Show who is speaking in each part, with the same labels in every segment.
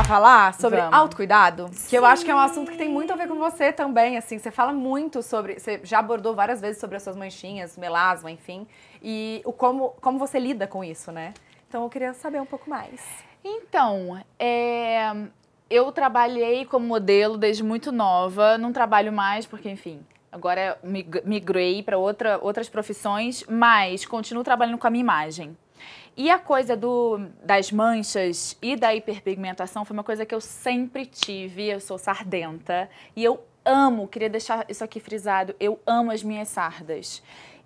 Speaker 1: começar a falar sobre Vamos. autocuidado? Sim. Que eu acho que é um assunto que tem muito a ver com você também, assim. Você fala muito sobre... Você já abordou várias vezes sobre as suas manchinhas, melasma, enfim. E o como, como você lida com isso, né? Então, eu queria saber um pouco mais.
Speaker 2: Então, é, eu trabalhei como modelo desde muito nova. Não trabalho mais porque, enfim... Agora migrei para outra, outras profissões, mas continuo trabalhando com a minha imagem. E a coisa do, das manchas e da hiperpigmentação foi uma coisa que eu sempre tive. Eu sou sardenta e eu amo, queria deixar isso aqui frisado, eu amo as minhas sardas.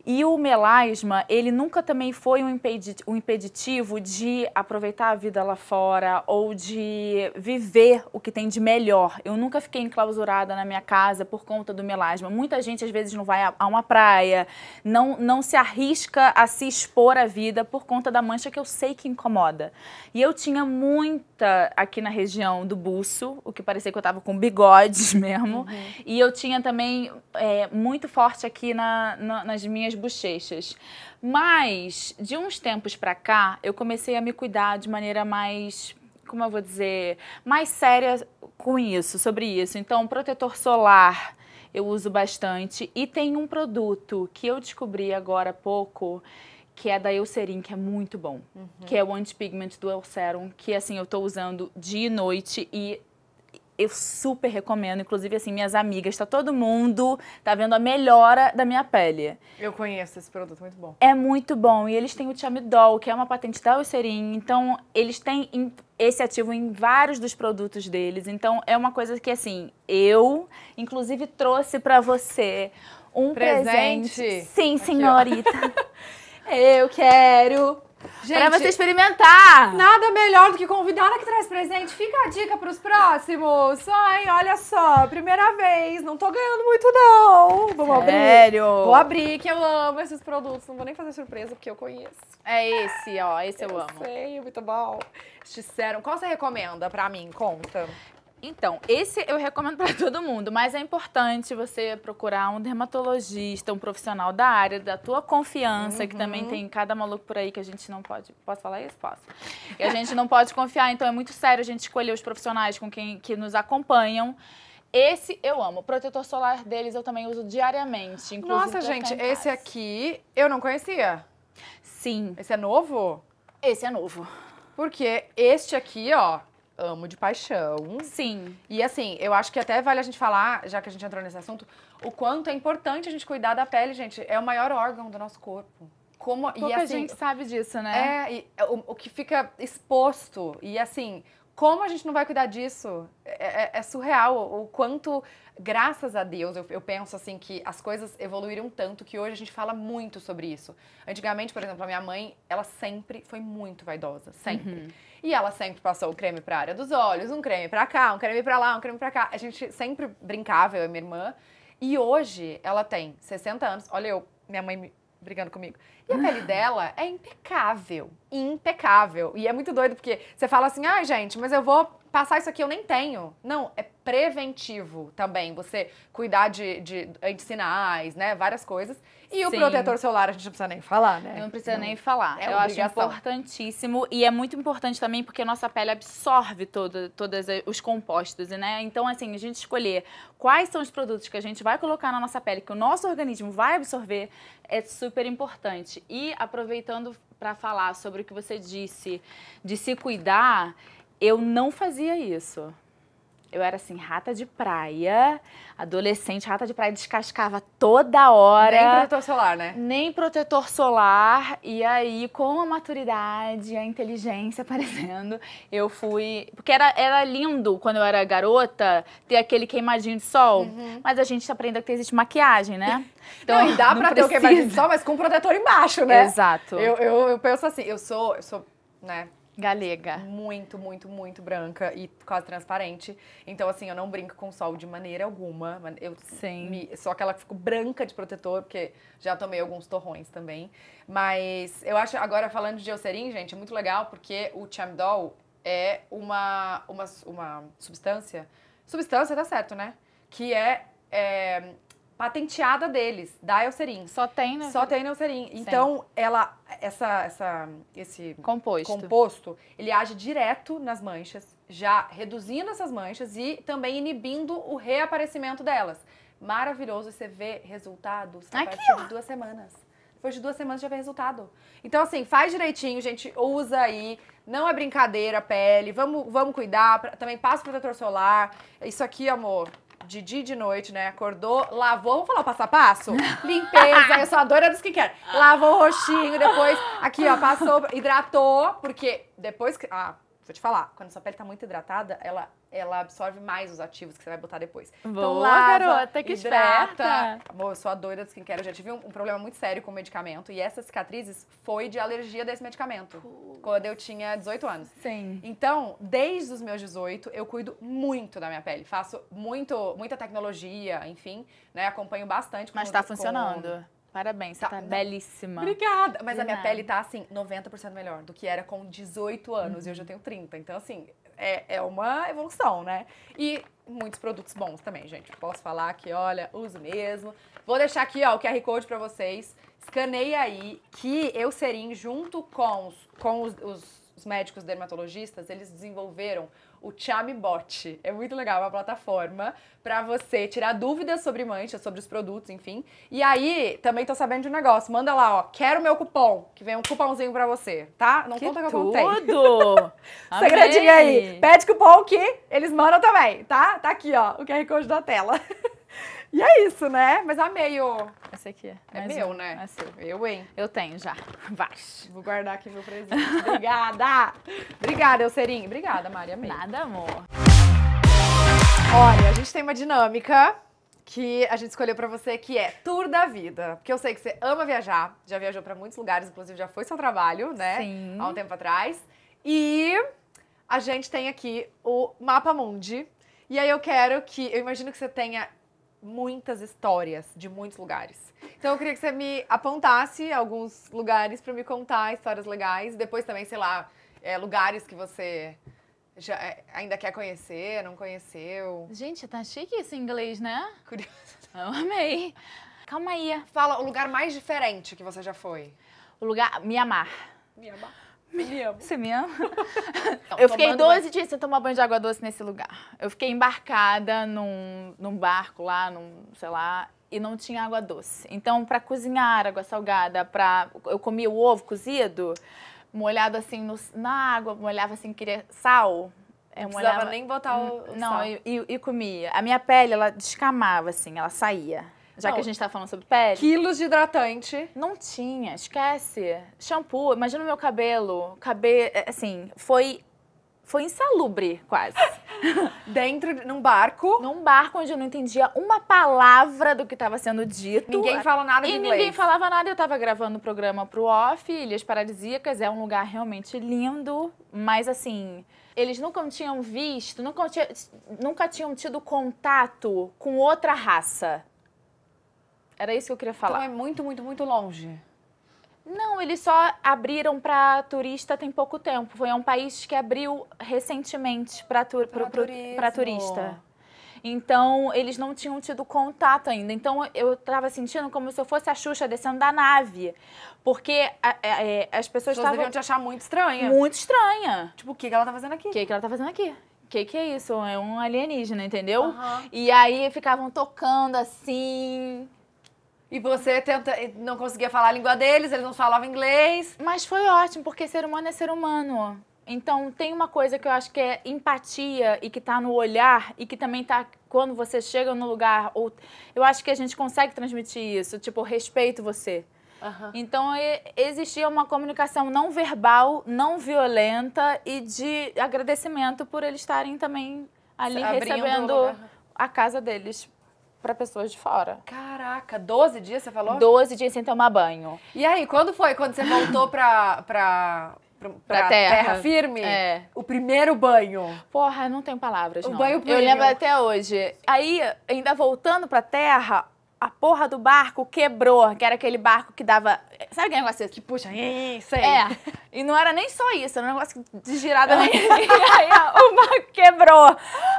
Speaker 2: E o melasma, ele nunca também foi um, impedit um impeditivo de aproveitar a vida lá fora ou de viver o que tem de melhor. Eu nunca fiquei enclausurada na minha casa por conta do melasma. Muita gente, às vezes, não vai a uma praia, não, não se arrisca a se expor à vida por conta da mancha que eu sei que incomoda. E eu tinha muita aqui na região do buço, o que parecia que eu tava com bigodes mesmo. Uhum. E eu tinha também é, muito forte aqui na, na, nas minhas minhas bochechas. Mas, de uns tempos para cá, eu comecei a me cuidar de maneira mais como eu vou dizer, mais séria com isso, sobre isso. Então, protetor solar eu uso bastante. E tem um produto que eu descobri agora há pouco, que é da Eucerin, que é muito bom. Uhum. Que é o anti-pigment do Elserum, que assim, eu tô usando dia e noite e eu super recomendo, inclusive assim, minhas amigas, tá todo mundo tá vendo a melhora da minha pele.
Speaker 1: Eu conheço esse produto, muito bom.
Speaker 2: É muito bom e eles têm o Tiamidol, que é uma patente da Ulcerin. então eles têm esse ativo em vários dos produtos deles. Então é uma coisa que assim, eu inclusive trouxe para você um presente. presente. Sim, senhorita. Aqui, eu quero Gente, pra você experimentar. Nada
Speaker 1: melhor do que convidar convidada que traz presente. Fica a dica pros próximos. Ai, olha só, primeira vez. Não tô ganhando muito, não. Vamos abrir. Sério? Vou abrir, que eu amo esses produtos. Não vou nem fazer surpresa, porque eu conheço.
Speaker 2: É esse, ó. Esse eu, eu amo.
Speaker 1: sei, muito bom.
Speaker 2: Disseram. Qual você recomenda pra mim? Conta. Então, esse eu recomendo para todo mundo, mas é importante você procurar um dermatologista, um profissional da área, da tua confiança, uhum. que também uhum. tem cada maluco por aí que a gente não pode. Posso falar isso? Posso. E a gente não pode confiar, então é muito sério a gente escolher os profissionais com quem que nos acompanham. Esse eu amo. O protetor solar deles eu também uso diariamente. Nossa, gente, esse
Speaker 1: aqui eu não conhecia. Sim. Esse é novo? Esse é novo. Porque este aqui, ó, amo de paixão. Sim. E assim, eu acho que até vale a gente falar, já que a gente entrou nesse assunto, o quanto é importante a gente cuidar da pele, gente. É o maior órgão do nosso corpo. Como, Pouca e assim, gente sabe disso, né? É, e, é, o, o, que fica exposto. E assim, como a gente não vai cuidar disso? É, é, é surreal o quanto, graças a Deus, eu, eu, penso assim que as coisas evoluíram tanto que hoje a gente fala muito sobre isso. Antigamente, por exemplo, a minha mãe, ela sempre foi muito vaidosa, sempre. Uhum. E ela sempre passou o creme para a área dos olhos, um creme para cá, um creme para lá, um creme para cá. A gente sempre brincava, eu e minha irmã. E hoje ela tem 60 anos. Olha eu, minha mãe me brigando comigo. E a pele ah. dela é impecável, impecável. E é muito doido porque você fala assim: "Ai, ah, gente, mas eu vou passar isso aqui eu nem tenho. Não, é preventivo também. Você cuidar de, de, né? Várias coisas. E Sim. o protetor solar
Speaker 2: a gente não precisa nem falar, né? Não precisa não. nem falar. É eu obrigação. acho importantíssimo. E é muito importante também porque a nossa pele absorve todo, todos eh, os compostos, né? Então, assim, a gente escolher quais são os produtos que a gente vai colocar na nossa pele, que o nosso organismo vai absorver, é super importante. E aproveitando para falar sobre o que você disse de se cuidar, eu não fazia isso. Eu era assim, rata de praia, adolescente, rata de praia, descascava toda hora. Nem protetor solar, né? Nem protetor solar. E aí, com a maturidade, a inteligência aparecendo, eu fui. Porque era, era lindo quando eu era garota ter aquele queimadinho de sol. Uhum. Mas a gente aprende que existe maquiagem, né? Então, não, dá pra ter o queimadinho de sol,
Speaker 1: mas com protetor embaixo, né? Exato. Eu, eu, eu penso assim, eu sou, eu sou, né? Galega. Muito, muito, muito branca e quase transparente. Então, assim, eu não brinco com sol de maneira alguma. Eu Sim. Me, sou aquela que ficou branca de protetor, porque já tomei alguns torrões também. Mas eu acho, agora falando de Eucerin, gente, é muito legal porque o Chamdol é uma, uma, uma substância. Substância, tá certo, né? Que é, é patenteada deles, da Elserin. Só tem, né? Só tem na Elserin. Então, ela essa essa esse composto. composto, ele age direto nas manchas, já reduzindo essas manchas e também inibindo o reaparecimento delas. Maravilhoso você vê resultados a Aqui, partir ó. de duas semanas. Depois de duas semanas já vê resultado. Então, assim, faz direitinho, gente. Usa aí. Não é brincadeira, pele. Vamos, vamos cuidar. Também passa o protetor solar. Isso aqui, amor, de dia e de noite, né? Acordou, lavou, vamos falar o passo a passo? Limpeza, eu sou a doida dos que Lavou o roxinho, depois aqui, ó, passou, hidratou, porque depois que. Ah, vou te falar, quando sua pele tá muito hidratada, ela, ela absorve mais os ativos que você vai botar depois. Então, Boa, então, lava, garota, que hidrata. esperta! Amor, eu sou a doida do skincare. Eu já tive um, um, problema muito sério com o medicamento. E essas cicatrizes foi de alergia desse medicamento. Puxa. Quando eu tinha 18 anos. Sim. Então, desde os meus 18, eu cuido muito da minha pele. Faço muito, muita tecnologia, enfim, né? Acompanho bastante. Com, Mas tá funcionando. Com, Parabéns, tá, tá, belíssima.
Speaker 2: Obrigada. Mas a minha pele
Speaker 1: tá, assim, 90% melhor do que era com 18 anos uhum. e eu já tenho 30. Então, assim, é, é uma evolução, né? E muitos produtos bons também, gente. Posso falar que, olha, uso mesmo. Vou deixar aqui, ó, o QR Code pra vocês. Escaneia aí que eu serim junto com os, com os, os os médicos dermatologistas, eles desenvolveram o Chamibot. É muito legal, é uma plataforma para você tirar dúvidas sobre manchas, sobre os produtos, enfim. E aí, também tô sabendo de um negócio. Manda lá, ó, quero meu cupom, que vem um cupomzinho para você, tá? Não que conta que tudo. eu contei.
Speaker 2: Tudo! Segredinho aí.
Speaker 1: Pede cupom que eles mandam também, tá? Tá aqui, ó, o QR Code da tela. E é isso, né? Mas amei o... Esse aqui é, é meu, um.
Speaker 2: né? É seu. Eu, hein? Eu tenho já. Vai. Vou guardar aqui meu presente. Obrigada! Obrigada,
Speaker 1: Elcerinho. Obrigada, Maria. Amei. Nada, amor. Olha, a gente tem uma dinâmica que a gente escolheu para você, que é Tour da Vida. Porque eu sei que você ama viajar, já viajou para muitos lugares, inclusive já foi seu trabalho, né? Sim. Há um tempo atrás. E a gente tem aqui o Mapa Mundi. E aí eu quero que, eu imagino que você tenha muitas histórias de muitos lugares. Então eu queria que você me apontasse alguns lugares para me contar histórias legais. Depois também, sei lá, é, lugares que você já, é, ainda quer conhecer, não conheceu. Gente, tá chique esse inglês,
Speaker 2: né? Curioso. Eu amei. Calma aí. Fala o lugar mais diferente que você já foi. O lugar. Mianmar. Mianmar. Você me ama? Então, eu fiquei 12 banho. dias sem tomar banho de água doce nesse lugar. Eu fiquei embarcada num, num barco lá, num, sei lá, e não tinha água doce. Então, para cozinhar água salgada, para eu comia o ovo cozido, molhado assim no, na água, molhava assim, queria sal. Eu é, não molhava, precisava nem
Speaker 1: botar o, o hum, não, sal. Não, e,
Speaker 2: e, e comia. A minha pele, ela descamava, assim, ela saía. Já não, que a gente tá falando sobre pele. Quilos de hidratante. Não tinha, esquece. Shampoo, imagina o meu cabelo. Cabelo, é, assim, foi foi insalubre, quase. Dentro, num barco? Num barco onde eu não entendia uma palavra do que estava sendo dito. Ninguém fala nada de e inglês. ninguém falava nada. Eu estava gravando o programa pro off, Ilhas Paradisíacas, é um lugar realmente lindo, mas assim, eles nunca tinham visto, nunca, tinha, nunca tinham tido contato com outra raça. Era isso que eu queria falar. Então é muito, muito, muito longe. Não, eles só abriram para turista tem pouco tempo. Foi um país que abriu recentemente para tu, turista. Então, eles não tinham tido contato ainda. Então, eu estava sentindo como se eu fosse a Xuxa descendo da nave. Porque a, a, a, é, as pessoas estavam... As te achar muito estranha. Muito estranha. Tipo, o que, que ela tá fazendo aqui? O que, que ela tá fazendo aqui? que que é isso? É um alienígena, entendeu? Uhum. E aí ficavam tocando assim, e você tenta, eh, não conseguia falar a língua deles, eles não falavam inglês. Mas foi ótimo, porque ser humano é ser humano. Então, tem uma coisa que eu acho que é empatia e que está no olhar e que também está quando você chega no lugar. Ou, eu acho que a gente consegue transmitir isso, tipo, respeito você. Uhum. Então, existia uma comunicação não verbal, não violenta e de agradecimento por eles estarem também ali Abrindo recebendo a casa deles para pessoas de fora.
Speaker 1: Caraca, 12 dias você falou? 12 dias
Speaker 2: sem tomar banho. E
Speaker 1: aí, quando foi? Quando você voltou pra, pra, pra, pra terra. terra. firme? É. O
Speaker 2: primeiro banho. Porra, eu não tenho palavras, o não. primeiro. Eu lembro até hoje. Aí, ainda voltando pra terra, a porra do barco quebrou, que era aquele barco que dava. Sabe aquele negócio assim? que puxa? Isso aí. É. E não era nem só isso, era um negócio de girada. e aí ó, o barco quebrou.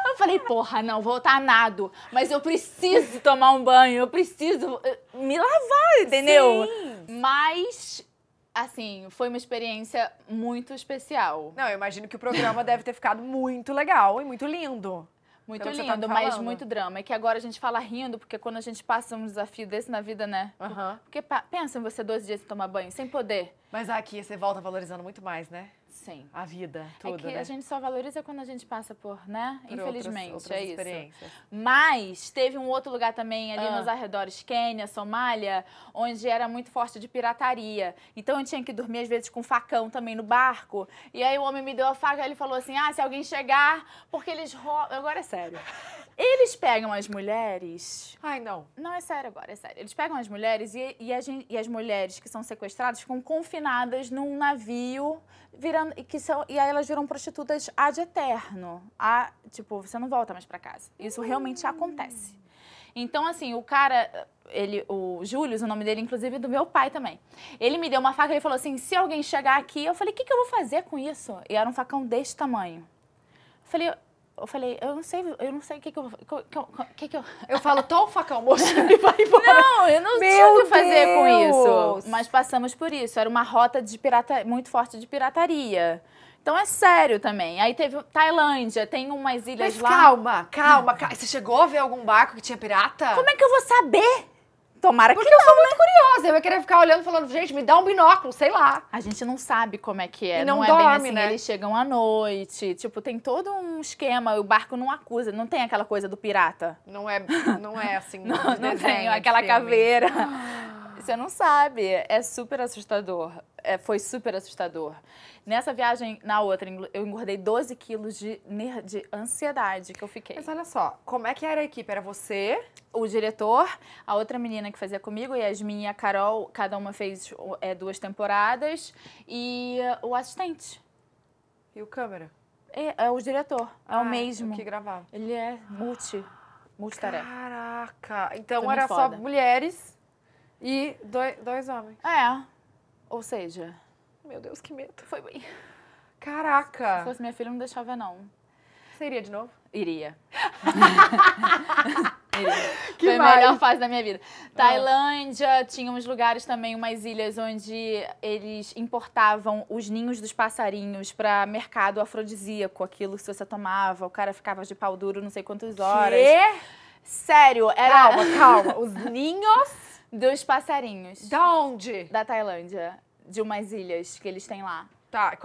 Speaker 2: Eu falei, porra, não, vou estar nado. Mas eu preciso tomar um banho, eu preciso eh, me lavar, entendeu? Sim. Mas assim, foi uma experiência muito especial. Não, eu imagino que o programa deve ter ficado muito legal e muito lindo. Muito lindo, tá mas muito drama. É que agora a gente fala rindo, porque quando a gente passa um desafio desse na vida, né? Uhum. Porque pensa em você 12 dias sem tomar banho, sem poder.
Speaker 1: Mas aqui você volta valorizando muito mais, né? Sim. A vida, tudo, É que né? a
Speaker 2: gente só valoriza quando a gente passa por, né? Por Infelizmente, outras, outras é isso. Mas teve um outro lugar também ali ah. nos arredores, Quênia, Somália, onde era muito forte de pirataria. Então eu tinha que dormir às vezes com facão também no barco. E aí o homem me deu a faca, e ele falou assim: "Ah, se alguém chegar, porque eles roubam". Agora é sério. Eles pegam as mulheres. Ai, não. Não, é sério agora, é sério. Eles pegam as mulheres e, e, gente, e as mulheres que são sequestradas ficam confinadas num navio, virando e que são e aí elas viram prostitutas ad eterno, a tipo você não volta mais para casa. Isso realmente acontece. Então assim o cara ele, o Júlio, o nome dele, inclusive, é do meu pai também. Ele me deu uma faca e falou assim: se alguém chegar aqui, eu falei, o que, que eu vou fazer com isso? E era um facão desse tamanho. Eu falei, eu falei, eu não sei, eu não sei o que que eu, que, que eu... Eu falo, toma o facão, moço, e vai embora. Não, eu não Meu tinha o que fazer com isso. Mas passamos por isso, era uma rota de pirata, muito forte de pirataria. Então é sério também. Aí teve Tailândia, tem umas ilhas Mas lá. Calma, calma, calma. Você chegou a ver algum barco que tinha pirata? Como é que eu vou saber? Tomara Porque que não, eu sou muito né? curiosa. Eu ia querer ficar olhando falando, gente, me dá um binóculo, sei lá. A gente não sabe como é que é. E não, não dorme, é bem assim, né? eles chegam à noite. Tipo, tem todo um esquema, o barco não acusa, não tem aquela coisa do pirata. Não é,
Speaker 1: não é assim. não, não tem, né, aquela filme. caveira.
Speaker 2: Você não sabe. É super assustador. É, foi super assustador. Nessa viagem, na outra, eu engordei 12 quilos de, de ansiedade que eu fiquei. Mas olha só, como é que era a equipe? Era você? O diretor, a outra menina que fazia comigo, Yasmin e a Carol, cada uma fez é, duas temporadas, e o assistente. E o câmera? É, é o diretor, é ah, é o mesmo. O que gravava. Ele é multi, multitarefa.
Speaker 1: Caraca! Então era só mulheres e dois, dois homens. É.
Speaker 2: Ou seja.
Speaker 1: Meu Deus, que medo. Foi bem.
Speaker 2: Caraca! Se fosse minha filha, não deixava, não. Você iria de novo? Iria. Iria. Que Foi mais? a melhor fase da minha vida. Tailândia, ah. tinha uns lugares também, umas ilhas onde eles importavam os ninhos dos passarinhos para mercado afrodisíaco, aquilo que você tomava, o cara ficava de pau duro não sei quantas horas. Quê? Sério, era. Calma, calma. Os ninhos dos passarinhos. Da onde? Da Tailândia. De umas ilhas que eles têm lá. Tá,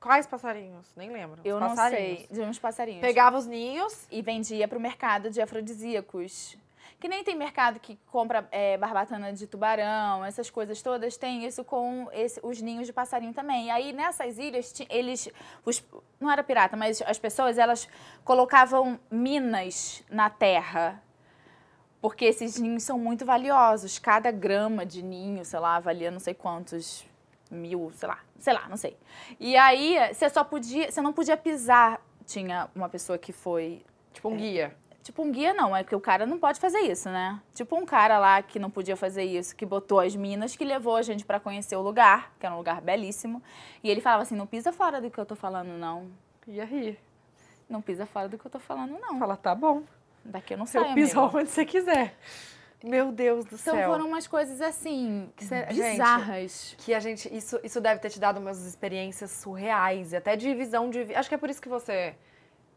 Speaker 2: quais passarinhos? Nem lembro. Eu não sei. De uns passarinhos. Pegava os ninhos. E vendia pro mercado de afrodisíacos. Que nem tem mercado que compra é, barbatana de tubarão, essas coisas todas, tem isso com esse, os ninhos de passarinho também. E aí nessas ilhas, eles. Os, não era pirata, mas as pessoas elas colocavam minas na terra porque esses ninhos são muito valiosos. Cada grama de ninho, sei lá, valia não sei quantos mil, sei lá, sei lá, não sei. E aí você só podia, você não podia pisar. Tinha uma pessoa que foi. Tipo um é, guia. Tipo um guia não, é porque o cara não pode fazer isso, né? Tipo um cara lá que não podia fazer isso, que botou as minas, que levou a gente para conhecer o lugar, que era um lugar belíssimo. E ele falava assim, não pisa fora do que eu tô falando, não. Ia rir. Não pisa fora do que eu tô falando, não. Fala, tá bom. Daqui eu não sei. Eu piso mesmo. onde você quiser. Meu Deus do então, céu. Então foram umas coisas assim, que cê, bizarras.
Speaker 1: Gente, que a gente. Isso, isso deve ter te dado umas experiências surreais, até de visão de. Acho que é por isso que você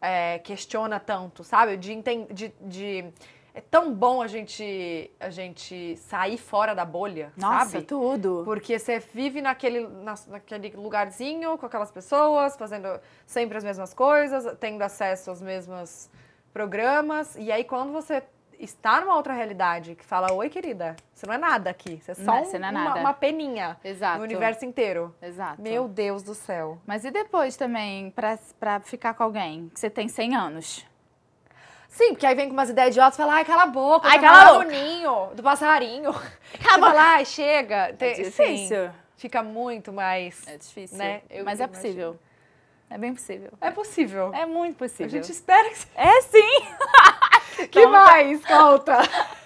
Speaker 1: é, questiona tanto, sabe? De, de, de, É tão bom a gente, a gente sair fora da bolha, Nossa, sabe? tudo. Porque você vive naquele, na, naquele lugarzinho com aquelas pessoas, fazendo sempre as mesmas coisas, tendo acesso às mesmas programas, e aí quando você está numa outra realidade, que fala, oi querida, você não é nada aqui, você é só não, um, é uma, uma, peninha
Speaker 2: Exato. no universo inteiro. Exato. Meu Deus do céu. Mas e depois também, pra, pra ficar com alguém que você tem 100 anos? Sim, porque aí vem com umas ideias idiotas e fala, ai, cala a boca, ai, tá cala boca. do
Speaker 1: ninho, do passarinho. Acaba tipo, lá,
Speaker 2: chega. É difícil.
Speaker 1: Sim, fica muito mais... É difícil, né? Eu mas é possível. É bem possível. É
Speaker 2: possível. É muito possível. A gente espera que É sim! que mais? Calta?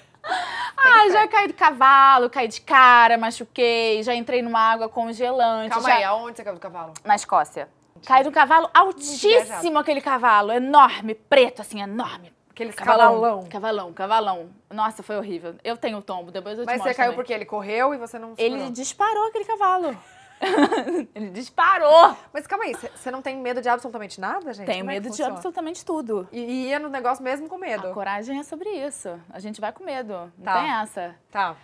Speaker 2: Ah, já caí de cavalo, caí de cara, machuquei, já entrei numa água congelante. Calma já... aí, aonde você caiu do cavalo? Na Escócia. Caí de um cavalo altíssimo, aquele cavalo, enorme, preto, assim, enorme. Aquele cavalão. cavalão. Cavalão, Nossa, foi horrível. Eu tenho o tombo, depois eu te Mas mostro. Mas você caiu também. porque ele correu e você não... Ele disparou
Speaker 1: aquele cavalo. Ele disparou! Mas calma aí, você não tem medo de absolutamente
Speaker 2: nada, gente? Tenho Como é medo é de absolutamente tudo. E, e ia no negócio mesmo com medo? A coragem é sobre isso. A gente vai com medo. Não tá. tem essa. Tá.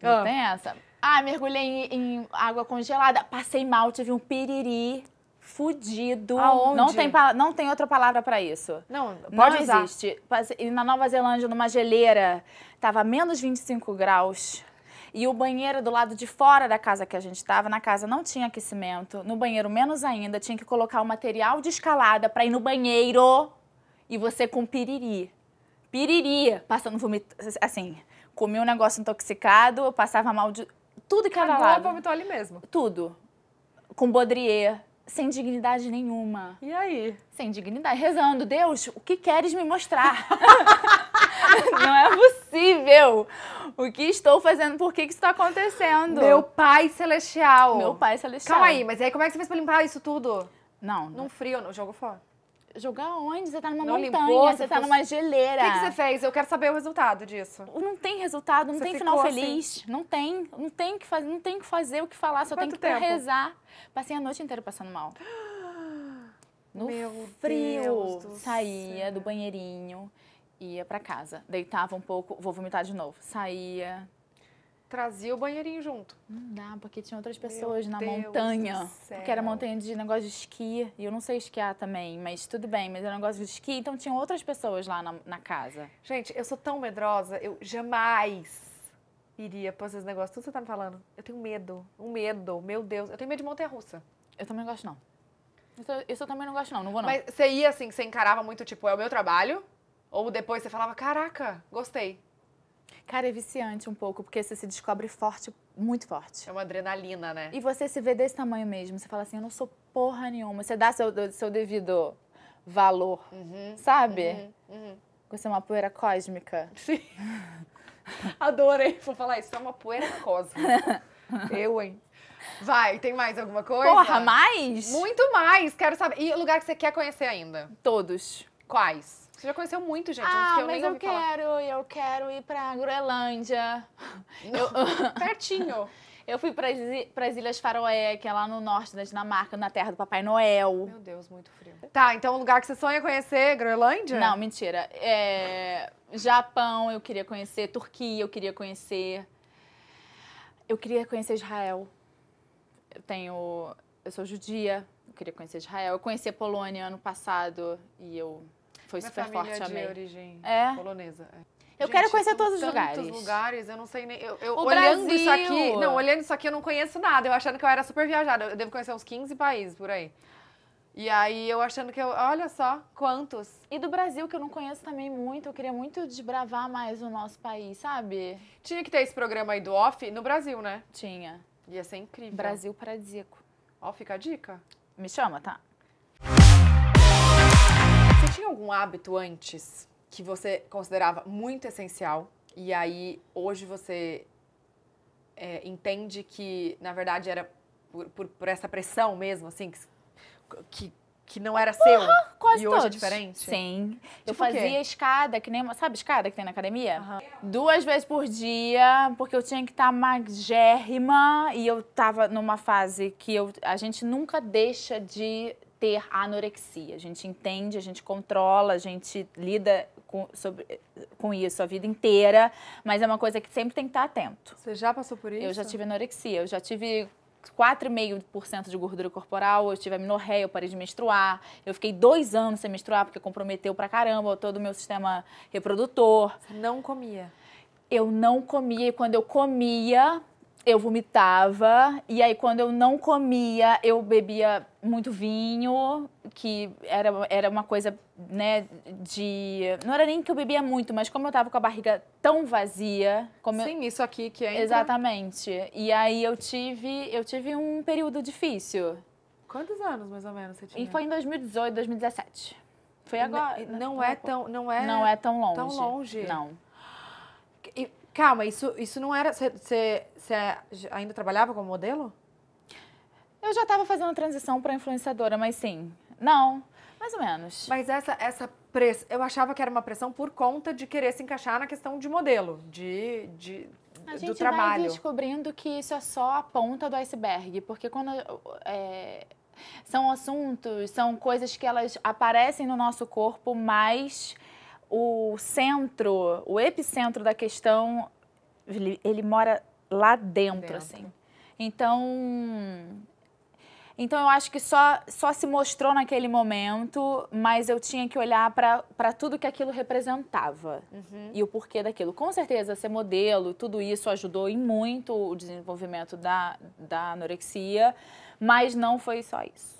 Speaker 2: Não ah. tem essa. Ah, mergulhei em, em, água congelada, passei mal, tive um piriri fudido. Aonde? Não tem, não tem outra palavra para isso.
Speaker 1: Não, pode não usar.
Speaker 2: existe. na Nova Zelândia, numa geleira, tava menos 25 graus. E o banheiro do lado de fora da casa que a gente estava, na casa não tinha aquecimento, no banheiro menos ainda, tinha que colocar o material de escalada para ir no banheiro e você com piriri. Piriri, passando vomito, assim, comia um negócio intoxicado, passava mal de tudo e cada ah, é lado. vomitou ali mesmo? Tudo. Com Baudrier, sem dignidade nenhuma. E aí? Sem dignidade, rezando, Deus, o que queres me mostrar? Não é possível possível! O que estou fazendo? Por que, que isso está acontecendo? Meu pai celestial. Meu pai celestial. Calma aí, mas aí como é que você fez para limpar isso tudo? Não. Num frio, não jogou fora?
Speaker 1: Jogar onde? Você tá numa não montanha, limpou, você, você tá numa geleira. O que, que, você fez? Eu quero saber o resultado disso.
Speaker 2: Não tem resultado, não você tem final assim. feliz. Assim? Não tem. Não tem o que fazer, não tem que fazer o que falar, só tem que tempo? rezar. Passei a noite inteira passando mal. No Meu frio. Deus do Saía céu. do banheirinho ia para casa, deitava um pouco, vou vomitar de novo, saía. Trazia o banheirinho junto. Não dá, porque tinha outras pessoas Meu na Deus montanha. Porque era montanha de negócio de esqui. E eu não sei esquiar também, mas tudo bem, mas era um negócio de esqui, então tinham outras pessoas lá na, na casa. Gente, eu sou tão medrosa, eu jamais iria para esses negócios. Tudo que você tá me falando. Eu tenho medo. Um
Speaker 1: medo. Meu Deus. Eu tenho medo de montanha russa. Eu também não gosto, não. isso eu também não gosto, não. Não vou, não. Mas você ia assim, você encarava muito, tipo, é o meu trabalho. Ou depois você falava, caraca, gostei.
Speaker 2: Cara, é viciante um pouco, porque você se descobre forte, muito forte. É uma adrenalina, né? E você se vê desse tamanho mesmo. Você fala assim, eu não sou porra nenhuma. Você dá seu, seu devido valor, uhum, sabe? Uhum, uhum. Você é uma poeira cósmica. Sim.
Speaker 1: Adorei. Vou falar isso, é uma poeira cósmica. eu, hein? Vai, tem mais alguma coisa? Porra, mais? Muito mais, quero saber. E lugar que você quer conhecer ainda? Todos. Quais? Você já conheceu muito, gente. É ah, que eu mas eu quero,
Speaker 2: falar. eu quero ir pra Groenlândia. Eu... Pertinho. Eu fui para as Ilhas Faroé, que é lá no norte da Dinamarca, na terra do Papai Noel. Meu
Speaker 1: Deus, muito frio.
Speaker 2: Tá, então o é lugar que você sonha conhecer, Groenlândia? Não, mentira. É... Japão eu queria conhecer, Turquia eu queria conhecer. Eu queria conhecer Israel. Eu tenho. Eu sou judia, eu queria conhecer Israel. Eu conheci a Polônia ano passado e eu foi Minha super forte, a amei. origem é. polonesa. É.
Speaker 1: Eu Gente, quero conhecer todos os lugares. lugares, eu não sei nem. Eu, eu olhando Brasil. isso aqui. Não, olhando isso aqui, eu não conheço nada. Eu achando que eu era super viajada. Eu devo conhecer uns 15 países por aí. E aí eu achando que eu.
Speaker 2: Olha só, quantos. E do Brasil, que eu não conheço também muito. Eu queria muito desbravar mais o nosso país, sabe? Tinha que ter esse programa aí do off no Brasil, né? Tinha. Ia ser incrível.
Speaker 1: Brasil paradisíaco. Ó, fica a dica. Me chama, tá? um hábito antes que você considerava muito essencial e aí hoje você é, entende que na verdade era por, por, por essa pressão mesmo, assim, que, que que não era seu? quase e hoje é todos. é diferente? Sim.
Speaker 2: Tipo eu fazia escada, que nem. Sabe escada que tem na academia? Duas vezes por dia, porque eu tinha que estar tá magérrima e eu tava numa fase que eu, a gente nunca deixa de ter anorexia. A gente entende, a gente controla, a gente lida com, sobre, com isso a vida inteira, mas é uma coisa que sempre tem que estar atento. Você já passou por isso? Eu já tive anorexia, eu já tive 4,5% de gordura corporal, eu tive aminorreia, eu parei de menstruar, eu fiquei dois anos sem menstruar porque comprometeu pra caramba todo o meu sistema reprodutor. Você não comia? Eu não comia e quando eu comia, eu vomitava e aí quando eu não comia eu bebia muito vinho que era, era uma coisa né de não era nem que eu bebia muito mas como eu tava com a barriga tão vazia sim eu... isso aqui que é exatamente e aí eu tive eu tive um período difícil
Speaker 1: quantos anos mais ou menos você tinha e foi em
Speaker 2: 2018 2017 foi agora não, não é tão não é não é tão longe tão longe
Speaker 1: não Calma, isso, isso não era. Você ainda trabalhava como modelo? Eu já estava fazendo a transição para influenciadora, mas sim. Não, mais ou menos. Mas essa, essa pressão. Eu achava que era uma pressão por conta de querer se encaixar na questão de modelo, de. de
Speaker 2: a gente do trabalho. vai descobrindo que isso é só a ponta do iceberg, porque quando é, são assuntos, são coisas que elas aparecem no nosso corpo, mas o centro, o epicentro da questão, ele, ele mora lá dentro, dentro, assim. Então, então eu acho que só, só se mostrou naquele momento, mas eu tinha que olhar para tudo que aquilo representava uhum. e o porquê daquilo. Com certeza, ser modelo, tudo isso ajudou muito o desenvolvimento da, da anorexia, mas não foi só isso.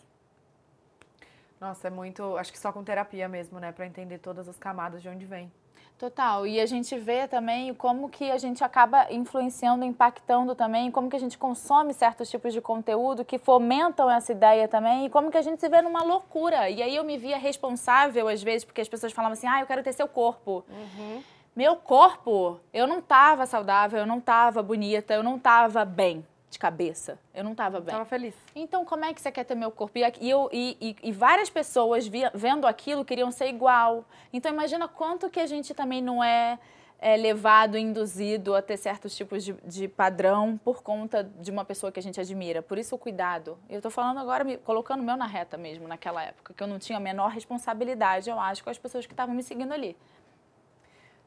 Speaker 2: Nossa, é muito.
Speaker 1: Acho que só com terapia mesmo, né? Para entender todas as camadas de onde vem.
Speaker 2: Total. E a gente vê também como que a gente acaba influenciando, impactando também, como que a gente consome certos tipos de conteúdo que fomentam essa ideia também, e como que a gente se vê numa loucura. E aí eu me via responsável, às vezes, porque as pessoas falavam assim: ah, eu quero ter seu corpo. Uhum. Meu corpo, eu não tava saudável, eu não tava bonita, eu não tava bem de cabeça. Eu não estava bem. Estava feliz. Então, como é que você quer ter meu corpo? E, eu, e, e, e várias pessoas via, vendo aquilo queriam ser igual. Então, imagina quanto que a gente também não é, é levado, induzido a ter certos tipos de, de, padrão por conta de uma pessoa que a gente admira. Por isso, o cuidado. Eu estou falando agora, me, colocando meu na reta mesmo, naquela época, que eu não tinha a menor responsabilidade, eu acho, com as pessoas que estavam me seguindo ali.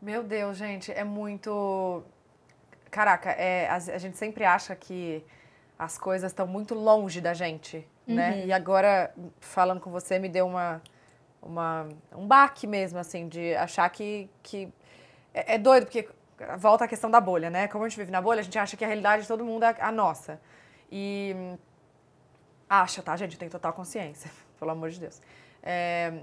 Speaker 2: Meu Deus, gente, é
Speaker 1: muito Caraca, é, a, a, gente sempre acha que as coisas estão muito longe da gente, né? uhum. né? E agora, falando com você, me deu uma, uma, um baque mesmo, assim, de achar que, que é, é doido, porque volta à questão da bolha, né? Como a gente vive na bolha, a gente acha que a realidade de todo mundo é a nossa. E acha, tá, gente? Tem total consciência, pelo amor de Deus. É,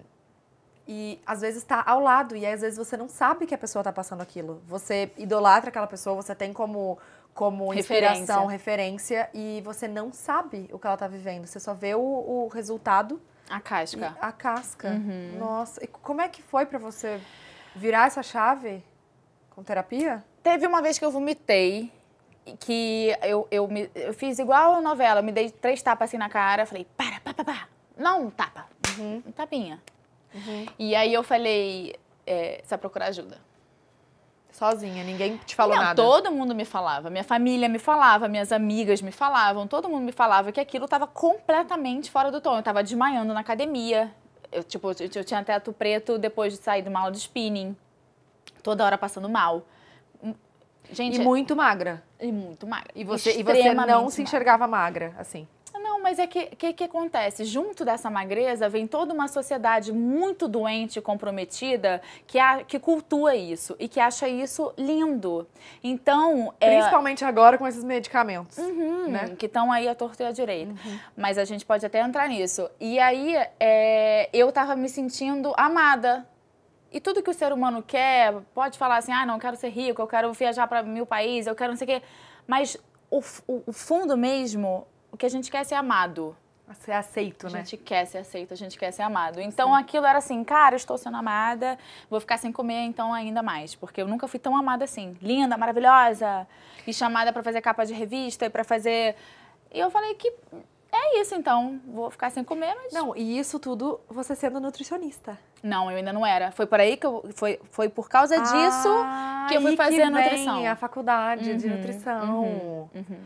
Speaker 1: e às vezes está ao lado e às vezes você não sabe que a pessoa está passando aquilo. Você idolatra aquela pessoa, você tem como como inspiração, referência, referência e você não sabe o que ela está vivendo. Você só vê o, o resultado. A casca. a casca. Uhum. Nossa, e como é que foi para você virar essa chave com
Speaker 2: terapia? Teve uma vez que eu vomitei que eu, eu, me, eu fiz igual a novela, eu me dei três tapas assim na cara, falei, para, pá, pá, pá. Não, um tapa. Uhum. Um tapinha. Uhum. E aí eu falei, é, você vai procurar ajuda. Sozinha, ninguém te falou não, nada. Todo mundo me falava, minha família me falava, minhas amigas me falavam, todo mundo me falava que aquilo estava completamente fora do tom. Eu estava desmaiando na academia, eu, tipo, eu, eu tinha teto preto depois de sair de uma aula de spinning, toda hora passando mal. Gente, e muito
Speaker 1: magra. E muito magra. E você, e você não se enxergava magra assim?
Speaker 2: mas é que o que, que acontece? Junto dessa magreza vem toda uma sociedade muito doente, comprometida, que, a, que cultua isso e que acha isso lindo. Então. É Principalmente é... agora com esses medicamentos. Uhum, né? Que estão aí à torta e à direita. Uhum. Mas a gente pode até entrar nisso. E aí é... eu estava me sentindo amada e tudo que o ser humano quer, pode falar assim, ah, não, eu quero ser rico, eu quero viajar para mil países, eu quero não sei o quê, mas o, o fundo mesmo o que a gente quer é ser amado. Ser aceito, né? A gente né? quer ser aceito, a gente quer ser amado. Então Sim. aquilo era assim, cara, estou sendo amada, vou ficar sem comer, então ainda mais. Porque eu nunca fui tão amada assim. Linda, maravilhosa, e chamada para fazer capa de revista e para fazer. E eu falei que é isso, então. Vou ficar sem comer, mas. Não, e isso tudo você sendo nutricionista. Não, eu ainda não era. Foi por aí que eu. Foi, foi por causa disso ah, que eu fui fazer que a nutrição. a faculdade uhum, de nutrição. Uhum, uhum.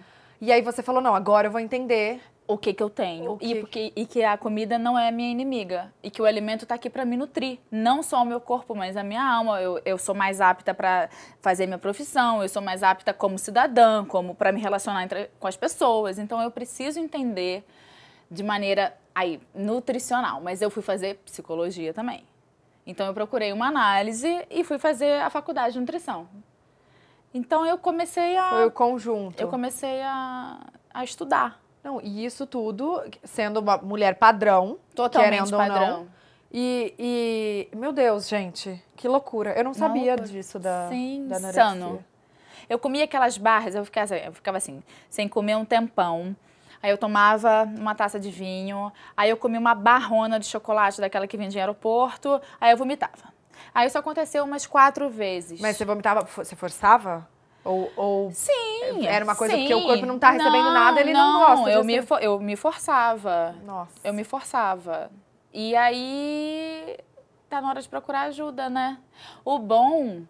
Speaker 2: E aí você falou, não, agora eu vou entender o que que eu tenho que... e porque e que a comida não é minha inimiga e que o alimento está aqui para me nutrir não só o meu corpo mas a minha alma eu, eu sou mais apta para fazer minha profissão eu sou mais apta como cidadã como para me relacionar entre, com as pessoas então eu preciso entender de maneira aí nutricional mas eu fui fazer psicologia também então eu procurei uma análise e fui fazer a faculdade de nutrição então eu comecei a. Foi o conjunto. Eu comecei a, a estudar.
Speaker 1: Não, e isso tudo sendo uma mulher padrão, Totalmente padrão. Não, e, e, meu Deus, gente, que loucura. Eu não sabia não, disso da, sim, da Insano.
Speaker 2: Eu comia aquelas barras, eu ficava, eu ficava assim, sem comer um tempão. Aí eu tomava uma taça de vinho, aí eu comia uma barrona de chocolate daquela que vinha em aeroporto, aí eu vomitava. Aí isso aconteceu umas quatro vezes. Mas você vomitava, você forçava? Ou, ou sim, era uma coisa sim. que o corpo não tá recebendo não, nada, ele não, não gosta. Eu me, for, eu me forçava. Nossa. Eu me forçava. E aí tá na hora de procurar ajuda, né? O bom,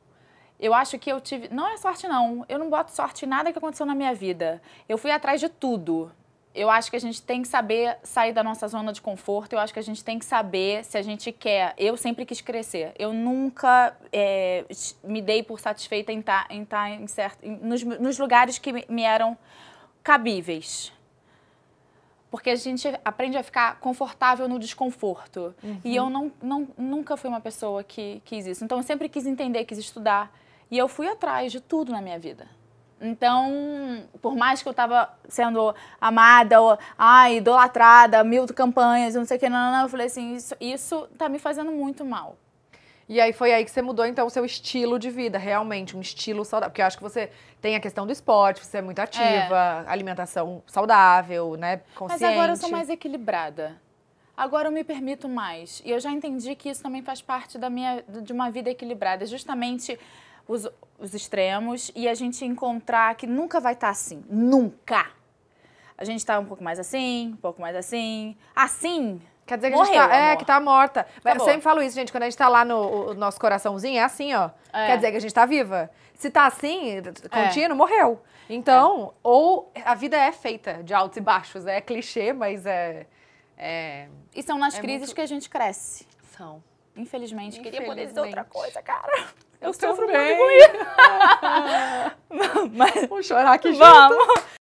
Speaker 2: eu acho que eu tive. Não é sorte, não. Eu não boto sorte em nada que aconteceu na minha vida. Eu fui atrás de tudo eu acho que a gente tem que saber sair da nossa zona de conforto. Eu acho que a gente tem que saber se a gente quer. Eu sempre quis crescer. Eu nunca é, me dei por satisfeita em estar tá, em, tá em certo, em, nos, nos, lugares que me, me eram cabíveis. Porque a gente aprende a ficar confortável no desconforto. Uhum. E eu não, não, nunca fui uma pessoa que quis isso. Então eu sempre quis entender, quis estudar. E eu fui atrás de tudo na minha vida. Então, por mais que eu estava sendo amada, ou, ah, idolatrada, mil campanhas, não sei o que, não, não, eu falei assim, isso, isso tá me fazendo muito mal. E aí foi aí que você mudou, então, o seu estilo de vida, realmente, um estilo
Speaker 1: saudável. Porque eu acho que você tem a questão do esporte, você é muito é. ativa, é. alimentação saudável, né? Consciente. Mas agora eu sou mais
Speaker 2: equilibrada. Agora eu me permito mais. E eu já entendi que isso também faz parte da minha, de uma vida equilibrada. Justamente os, os extremos e a gente encontrar que nunca vai estar tá assim. Nunca! A gente está um pouco mais assim, um pouco mais assim, assim. Quer dizer que Morreu, a gente tá, é, que tá morta. Acabou. Eu sempre
Speaker 1: falo isso, gente, quando a gente tá lá no nosso coraçãozinho, é assim, ó. É. Quer dizer que a gente tá viva. Se tá assim, contínuo, é. morreu. É. Então, é. ou a vida é feita de altos e baixos, É clichê, mas é... é e são nas é crises muito... que
Speaker 2: a gente cresce. São. Infelizmente, Infelizmente, queria poder dizer outra coisa, cara. Eu, eu sofro também. muito com isso. Mas, Vou chorar aqui vamos. Junto.